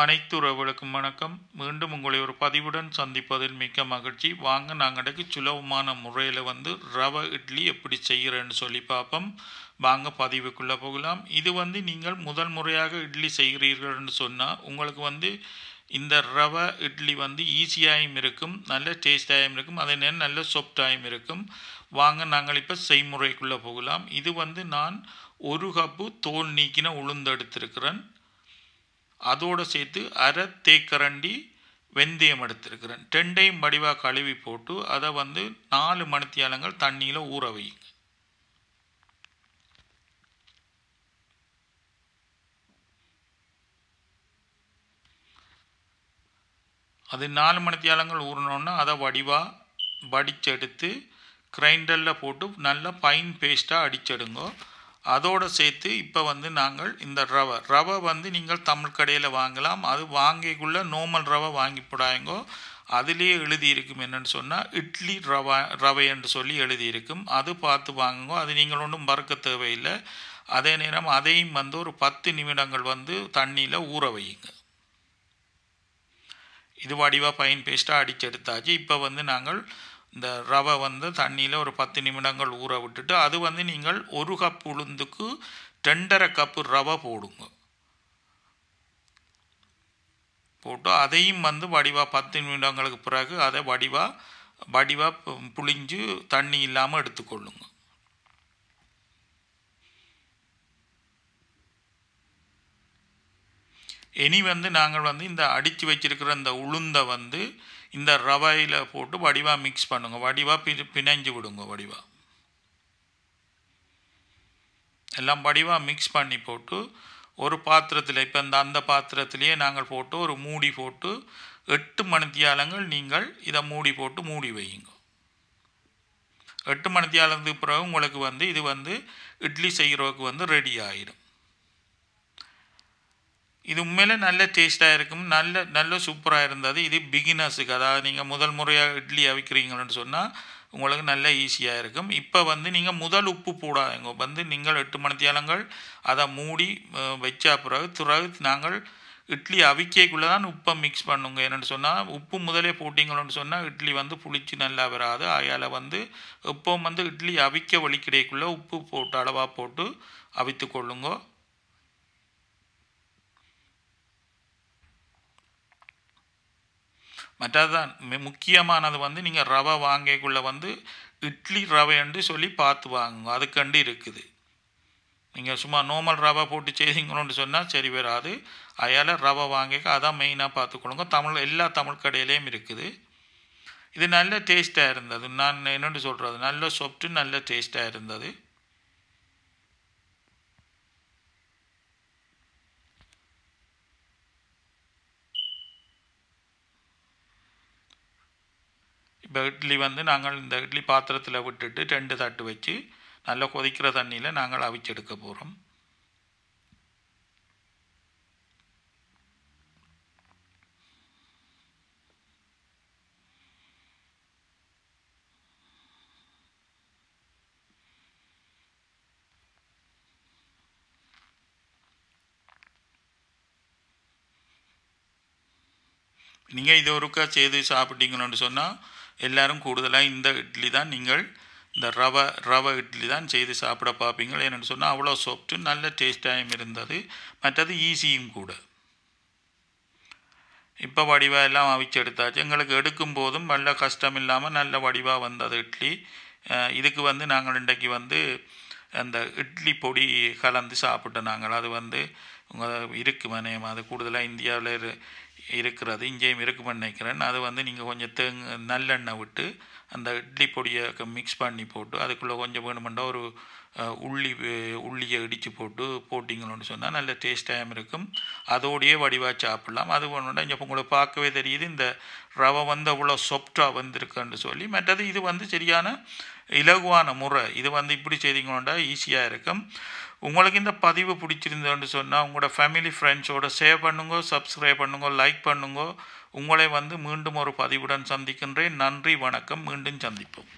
அனைத்து உறவுகளுக்கும் வணக்கம் மீண்டும் உங்களை ஒரு பதிவுடன் சந்திப்பதில் மிக்க மகிழ்ச்சி வாங்க நாங்கள் சுலபமான முறையில் வந்து ரவை இட்லி எப்படி செய்கிறேன்னு சொல்லி பார்ப்போம் வாங்க பதிவுக்குள்ளே போகலாம் இது வந்து நீங்கள் முதல் முறையாக இட்லி செய்கிறீர்கள்னு சொன்னால் உங்களுக்கு வந்து இந்த ரவை இட்லி வந்து ஈஸியாகவும் இருக்கும் நல்ல டேஸ்டாகவும் இருக்கும் அதே நேரம் நல்ல சாஃப்டாகவும் இருக்கும் வாங்க நாங்கள் இப்போ செய்முறைக்குள்ளே போகலாம் இது வந்து நான் ஒரு கப்பு தோல் நீக்கின உளுந்து எடுத்திருக்கிறேன் அதோடு சேர்த்து அரை தேக்கரண்டி வெந்தயம் எடுத்துருக்கிறேன் ரெண்டையும் வடிவாக கழுவி போட்டு அதை வந்து நாலு மணித்தியாலங்கள் தண்ணியில் ஊற வையுங்க அது நாலு மணித்தியாலங்கள் ஊறினோன்னா அதை வடிவாக வடிச்செடுத்து கிரைண்டரில் போட்டு நல்லா பைன் பேஸ்ட்டாக அடிச்செடுங்கோ அதோடு சேர்த்து இப்போ வந்து நாங்கள் இந்த ரவை ரவை வந்து நீங்கள் தமிழ் கடையில் வாங்கலாம் அது வாங்கிக்குள்ளே நோமல் ரவை வாங்கி போடாயங்கோ அதுலேயே எழுதியிருக்கும் என்னென்னு சொன்னால் இட்லி ரவா ரவை என்று சொல்லி எழுதியிருக்கும் அது பார்த்து வாங்குங்கோ அது நீங்கள் ஒன்றும் மறக்க தேவையில்லை அதே நேரம் அதையும் வந்து ஒரு பத்து நிமிடங்கள் வந்து தண்ணியில் ஊற வையுங்க இது வடிவாக பயன் பேஸ்ட்டாக அடிச்செடுத்தாச்சு இப்போ வந்து நாங்கள் இந்த ரவை வந்து தண்ணியில் ஒரு பத்து நிமிடங்கள் ஊற விட்டுட்டு அது வந்து நீங்கள் ஒரு கப் உளுந்துக்கு ரெண்டரை கப்பு ரவை போடுங்க போட்டு அதையும் வந்து வடிவாக பத்து நிமிடங்களுக்கு பிறகு அதை வடிவாக வடிவாக புளிஞ்சு தண்ணி இல்லாமல் எடுத்துக்கொள்ளுங்க இனி வந்து நாங்கள் வந்து இந்த அடித்து வச்சிருக்கிற இந்த உளுந்தை வந்து இந்த ரவையில் போட்டு வடிவாக மிக்ஸ் பண்ணுங்கள் வடிவாக பி பிணைஞ்சு விடுங்க வடிவாக எல்லாம் வடிவாக மிக்ஸ் பண்ணி போட்டு ஒரு பாத்திரத்தில் இப்போ இந்த அந்த பாத்திரத்திலையே நாங்கள் போட்டு ஒரு மூடி போட்டு எட்டு மணித்தியாலங்கள் நீங்கள் இதை மூடி போட்டு மூடி வையுங்க எட்டு மணித்தியாலத்துக்கு பிறகு உங்களுக்கு வந்து இது வந்து இட்லி செய்கிறவுக்கு வந்து ரெடி ஆகிடும் இது உண்மையில் நல்ல டேஸ்ட்டாக இருக்கும் நல்ல நல்ல சூப்பராக இருந்தது இது பிகினர்ஸுக்கு அதாவது நீங்கள் முதல் முறையாக இட்லி அவிக்கிறீங்கன்னு சொன்னால் உங்களுக்கு நல்ல ஈஸியாக இருக்கும் இப்போ வந்து நீங்கள் முதல் உப்பு போடாதீங்க வந்து நீங்கள் எட்டு மணித்தியாலங்கள் அதை மூடி வச்ச பிறகு பிறகு நாங்கள் இட்லி அவிக்கைக்குள்ளே தான் உப்பை மிக்ஸ் பண்ணுங்க என்னென்னு சொன்னால் உப்பு முதலே போட்டிங்களோன்னு சொன்னால் இட்லி வந்து புளிச்சு நல்லா வராது அதையால் வந்து எப்பவும் வந்து இட்லி அவிக்க வழி கிடைக்குள்ளே உப்பு போட்டு அளவாக போட்டு அவித்து கொள்ளுங்கோ மற்றதான் முக்கியமானது வந்து நீங்கள் ரவை வாங்கக்குள்ளே வந்து இட்லி ரவைன்னு சொல்லி பார்த்து வாங்குங்க அதுக்கண்டு இருக்குது நீங்கள் சும்மா நோமல் ரவை போட்டு செய்தீங்கன்னு சொன்னால் சரி வராது அயால் ரவை வாங்கிக்க அதான் மெயினாக கொடுங்க தமிழ் எல்லா தமிழ் கடையிலையும் இருக்குது இது நல்ல டேஸ்ட்டாக இருந்தது நான் என்னென்னு சொல்கிறது நல்ல சொப்ட்டு நல்ல டேஸ்ட்டாக இருந்தது இப்போ இட்லி வந்து நாங்கள் இந்த இட்லி பாத்திரத்தில் விட்டுட்டு ரெண்டு தட்டு வச்சு நல்லா கொதிக்கிற தண்ணியில் நாங்கள் அவிச்செடுக்க போகிறோம் நீங்கள் இது ஒருக்கா செய்து சாப்பிட்டீங்கன்னு சொன்னால் எல்லாரும் கூடுதலாக இந்த இட்லி தான் நீங்கள் இந்த ரவை ரவை இட்லி தான் செய்து சாப்பிட பார்ப்பீங்க என்னென்னு சொன்னால் அவ்வளோ சாஃப்ட்டும் நல்ல டேஸ்ட்டாகவும் இருந்தது மற்றது ஈஸியும் கூட இப்போ வடிவாக எல்லாம் அவிச்சு எடுத்தாச்சு எங்களுக்கு எடுக்கும் போதும் நல்ல கஷ்டம் இல்லாமல் நல்ல வடிவாக வந்தது இட்லி இதுக்கு வந்து நாங்கள் இன்றைக்கு வந்து அந்த இட்லி பொடி கலந்து சாப்பிட்டோம் நாங்கள் அது வந்து உங்கள் இருக்கு மனையம் அது கூடுதலாக இந்தியாவில் இருக்கிறது இங்கேயும் இருக்குமென்னு நினைக்கிறேன் அது வந்து நீங்கள் கொஞ்சம் தேங்க நல்லெண்ணெய் விட்டு அந்த இட்லி பொடியை மிக்ஸ் பண்ணி போட்டு அதுக்குள்ளே கொஞ்சம் வேணுமெண்டா ஒரு உள்ளி உள்ளியை இடித்து போட்டு போட்டிங்களோன்னு சொன்னால் நல்ல டேஸ்ட்டாகவும் இருக்கும் அதோடையே வடிவாக சாப்பிட்லாம் அது ஒன்றுண்டா இங்கே உங்களுக்கு பார்க்கவே தெரியுது இந்த ரவை வந்து அவ்வளோ சொப்டாக வந்திருக்குன்னு சொல்லி மற்றது இது வந்து சரியான இலகுவான முறை இது வந்து இப்படி செய்திங்களோண்டா ஈஸியாக இருக்கும் உங்களுக்கு இந்த பதிவு பிடிச்சிருந்தோன்னு சொன்னால் உங்களோட ஃபேமிலி ஃப்ரெண்ட்ஸோட ஷேர் பண்ணுங்க சப்ஸ்கிரைப் பண்ணுங்க லைக் பண்ணுங்கோ பண்ணுங்க உங்களை வந்து மீண்டும் ஒரு பதிவுடன் சந்திக்கின்றேன் நன்றி வணக்கம் மீண்டும் சந்திப்போம்